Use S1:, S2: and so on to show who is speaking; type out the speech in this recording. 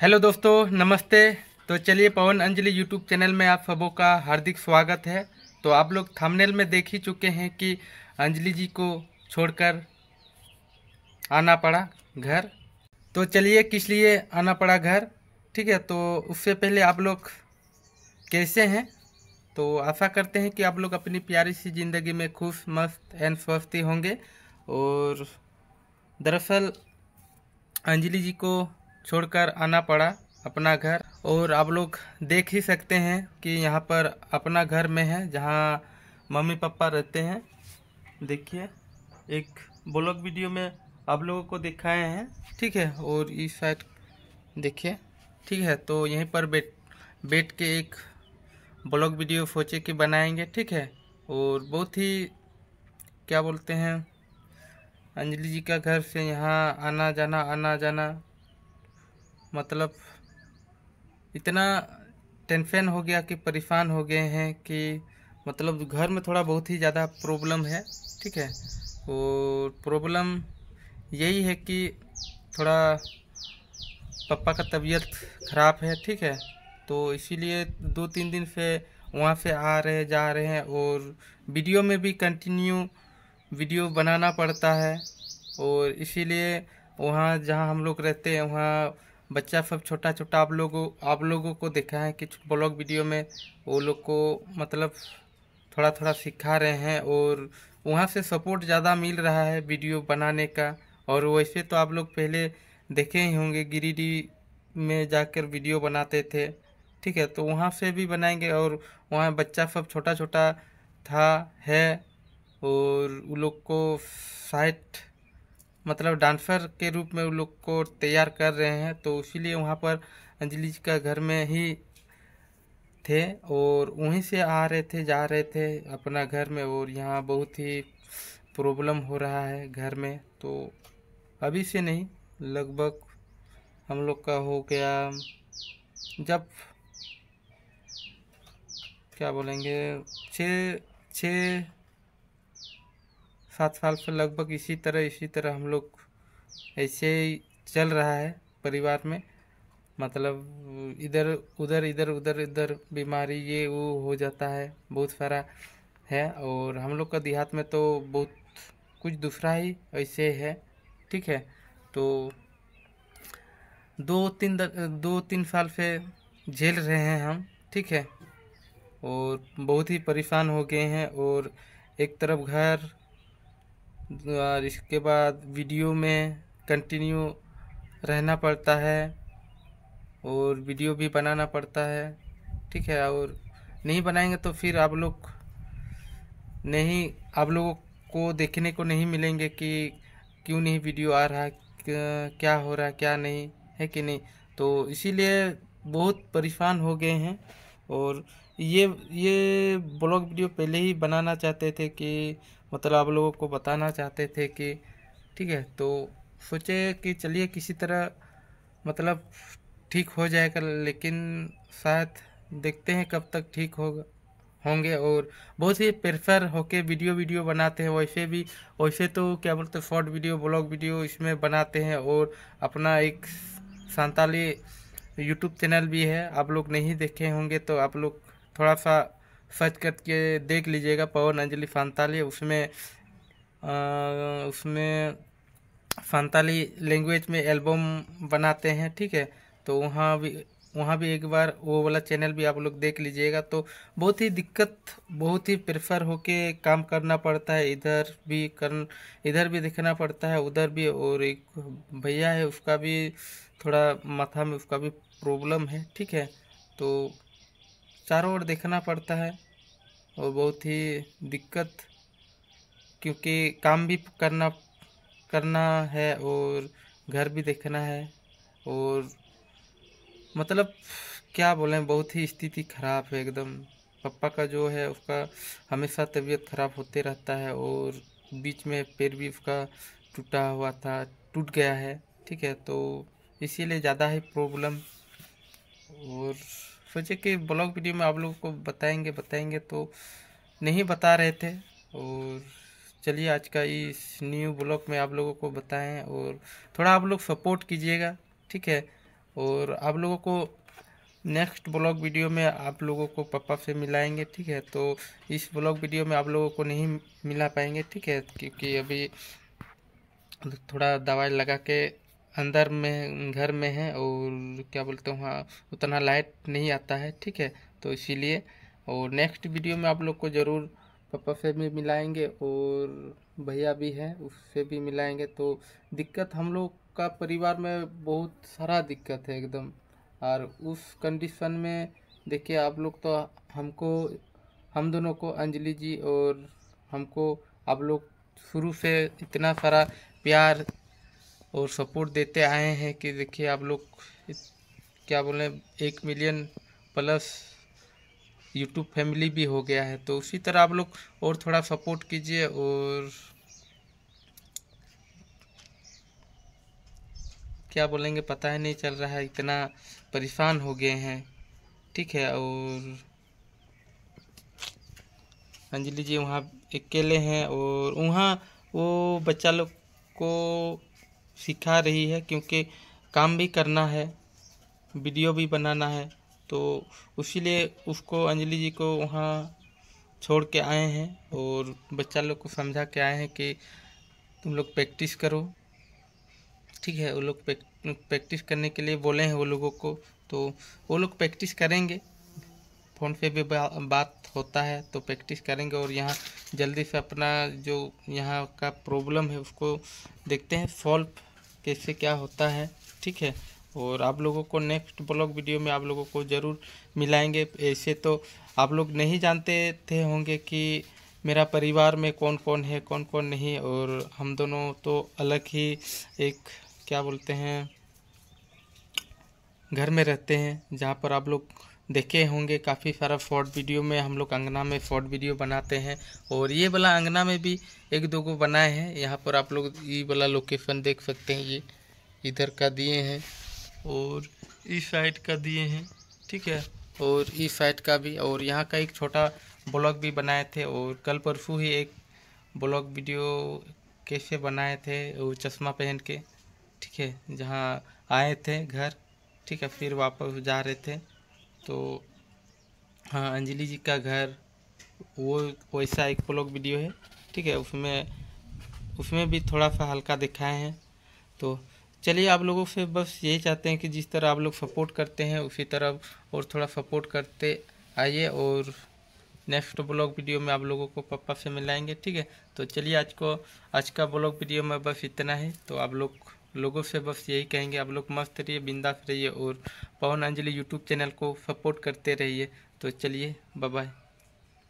S1: hello दोस्तों नमस्ते तो चलिए पवन अंजलि यूट्यूब चैनल में आप सबों का हार्दिक स्वागत है तो आप लोग थंबनेल में देख ही चुके हैं कि अंजलि जी को छोड़कर आना पड़ा घर तो चलिए किस लिए आना पड़ा घर ठीक है तो उससे पहले आप लोग कैसे हैं तो आशा करते हैं कि आप लोग अपनी प्यारी सी ज़िंदगी में खुश मस्त एंड स्वस्थ होंगे और दरअसल अंजलि जी को छोड़कर आना पड़ा अपना घर और आप लोग देख ही सकते हैं कि यहाँ पर अपना घर में है जहाँ मम्मी पापा रहते हैं देखिए एक ब्लॉग वीडियो में आप लोगों को दिखाए हैं ठीक है और इस साइड देखिए ठीक है तो यहीं पर बैठ बैठ के एक ब्लॉग वीडियो सोचे कि बनाएंगे ठीक है और बहुत ही क्या बोलते हैं अंजलि जी का घर से यहाँ आना जाना आना जाना मतलब इतना टेंशन हो गया कि परेशान हो गए हैं कि मतलब घर में थोड़ा बहुत ही ज़्यादा प्रॉब्लम है ठीक है और प्रॉब्लम यही है कि थोड़ा पापा का तबीयत ख़राब है ठीक है तो इसीलिए दो तीन दिन से वहाँ से आ रहे जा रहे हैं और वीडियो में भी कंटिन्यू वीडियो बनाना पड़ता है और इसीलिए वहाँ जहाँ हम लोग रहते हैं वहाँ बच्चा सब छोटा छोटा आप लोगों आप लोगों को देखा है कि ब्लॉग वीडियो में वो लोग को मतलब थोड़ा थोड़ा सिखा रहे हैं और वहाँ से सपोर्ट ज़्यादा मिल रहा है वीडियो बनाने का और वैसे तो आप लोग पहले देखे ही होंगे गिरिडीह में जाकर वीडियो बनाते थे ठीक है तो वहाँ से भी बनाएंगे और वहाँ बच्चा सब छोटा छोटा था है और उन लोग को साइट मतलब डांसर के रूप में उन लोग को तैयार कर रहे हैं तो इसीलिए वहाँ पर अंजलि जी का घर में ही थे और वहीं से आ रहे थे जा रहे थे अपना घर में और यहाँ बहुत ही प्रॉब्लम हो रहा है घर में तो अभी से नहीं लगभग हम लोग का हो गया जब क्या बोलेंगे छः छः सात साल से लगभग इसी तरह इसी तरह हम लोग ऐसे ही चल रहा है परिवार में मतलब इधर उधर इधर उधर इधर बीमारी ये वो हो जाता है बहुत सारा है और हम लोग का देहात में तो बहुत कुछ दूसरा ही ऐसे है ठीक है तो दो तीन दो तीन साल से झेल रहे हैं हम ठीक है और बहुत ही परेशान हो गए हैं और एक तरफ घर और इसके बाद वीडियो में कंटिन्यू रहना पड़ता है और वीडियो भी बनाना पड़ता है ठीक है और नहीं बनाएंगे तो फिर आप लोग नहीं आप लोगों को देखने को नहीं मिलेंगे कि क्यों नहीं वीडियो आ रहा क्या हो रहा क्या नहीं है कि नहीं तो इसीलिए बहुत परेशान हो गए हैं और ये ये ब्लॉग वीडियो पहले ही बनाना चाहते थे कि मतलब आप लोगों को बताना चाहते थे कि ठीक है तो सोचे कि चलिए किसी तरह मतलब ठीक हो जाएगा लेकिन शायद देखते हैं कब तक ठीक होगा होंगे और बहुत ही प्रेफर होके वीडियो वीडियो बनाते हैं वैसे भी वैसे तो क्या बोलते हैं शॉर्ट वीडियो ब्लॉग वीडियो इसमें बनाते हैं और अपना एक संताली यूट्यूब चैनल भी है आप लोग नहीं देखे होंगे तो आप लोग थोड़ा सा सर्च करके देख लीजिएगा पवन अंजलि फांताली उसमें आ, उसमें फांताली लैंग्वेज में एल्बम बनाते हैं ठीक है तो वहाँ भी वहाँ भी एक बार वो वाला चैनल भी आप लोग देख लीजिएगा तो बहुत ही दिक्कत बहुत ही प्रेफर होके काम करना पड़ता है इधर भी कर इधर भी देखना पड़ता है उधर भी और एक भैया है उसका भी थोड़ा माथा में उसका भी प्रॉब्लम है ठीक है तो चारों ओर देखना पड़ता है और बहुत ही दिक्कत क्योंकि काम भी करना करना है और घर भी देखना है और मतलब क्या बोलें बहुत ही स्थिति ख़राब है एकदम पापा का जो है उसका हमेशा तबीयत ख़राब होते रहता है और बीच में पैर भी उसका टूटा हुआ था टूट गया है ठीक है तो इसीलिए ज़्यादा ही प्रॉब्लम और सोचे कि ब्लॉग वीडियो में आप लोगों को बताएंगे बताएंगे तो नहीं बता रहे थे और चलिए आज का इस न्यू ब्लॉग में आप लोगों को बताएं और थोड़ा आप लोग सपोर्ट कीजिएगा ठीक है और आप लोगों को नेक्स्ट ब्लॉग वीडियो में आप लोगों को पापा से मिलाएंगे ठीक है तो इस ब्लॉग वीडियो में आप लोगों को नहीं मिला पाएंगे ठीक है क्योंकि अभी थोड़ा दवाई लगा के अंदर में घर में है और क्या बोलते हैं वहाँ उतना लाइट नहीं आता है ठीक है तो इसीलिए और नेक्स्ट वीडियो में आप लोग को ज़रूर पापा से भी मिलाएंगे और भैया भी हैं उससे भी मिलाएंगे तो दिक्कत हम लोग का परिवार में बहुत सारा दिक्कत है एकदम और उस कंडीशन में देखिए आप लोग तो हमको हम दोनों को अंजलि जी और हमको आप लोग शुरू से इतना सारा प्यार और सपोर्ट देते आए हैं कि देखिए आप लोग क्या बोलें एक मिलियन प्लस यूट्यूब फैमिली भी हो गया है तो उसी तरह आप लोग और थोड़ा सपोर्ट कीजिए और क्या बोलेंगे पता ही नहीं चल रहा है इतना परेशान हो गए हैं ठीक है और अंजलि जी वहाँ अकेले हैं और वहाँ वो बच्चा लोग को सिखा रही है क्योंकि काम भी करना है वीडियो भी बनाना है तो उसीलिए उसको अंजलि जी को वहाँ छोड़ के आए हैं और बच्चा लोग को समझा के आए हैं कि तुम लोग प्रैक्टिस करो ठीक है वो लोग प्रैक्टिस करने के लिए बोले हैं वो लोगों को तो वो लोग प्रैक्टिस करेंगे फ़ोन पे भी बा, बात होता है तो प्रैक्टिस करेंगे और यहाँ जल्दी से अपना जो यहाँ का प्रॉब्लम है उसको देखते हैं सॉल्व कैसे क्या होता है ठीक है और आप लोगों को नेक्स्ट ब्लॉग वीडियो में आप लोगों को ज़रूर मिलाएंगे ऐसे तो आप लोग नहीं जानते थे होंगे कि मेरा परिवार में कौन कौन है कौन कौन नहीं और हम दोनों तो अलग ही एक क्या बोलते हैं घर में रहते हैं जहाँ पर आप लोग देखे होंगे काफ़ी सारा शॉर्ट वीडियो में हम लोग अंगना में शॉर्ट वीडियो बनाते हैं और ये वाला अंगना में भी एक दो को बनाए हैं यहाँ पर आप लोग ये वाला लोकेशन देख सकते हैं ये इधर का दिए हैं और इस साइड का दिए हैं ठीक है और इस साइड का भी और यहाँ का एक छोटा ब्लॉग भी बनाए थे और कल परसों ही एक ब्लॉग वीडियो कैसे बनाए थे वो चश्मा पहन के ठीक है जहाँ आए थे घर ठीक है फिर वापस जा रहे थे तो हाँ अंजलि जी का घर वो वैसा एक ब्लॉग वीडियो है ठीक है उसमें उसमें भी थोड़ा सा हल्का दिखाए हैं तो चलिए आप लोगों से बस यही चाहते हैं कि जिस तरह आप लोग सपोर्ट करते हैं उसी तरह और थोड़ा सपोर्ट करते आइए और नेक्स्ट ब्लॉग वीडियो में आप लोगों को पप्पा से मिलाएंगे ठीक है तो चलिए आज को आज का ब्लॉग वीडियो में बस इतना ही तो आप लोग लोगों से बस यही कहेंगे आप लोग मस्त रहिए बिंदास रहिए और पवन अंजलि यूट्यूब चैनल को सपोर्ट करते रहिए तो चलिए बाय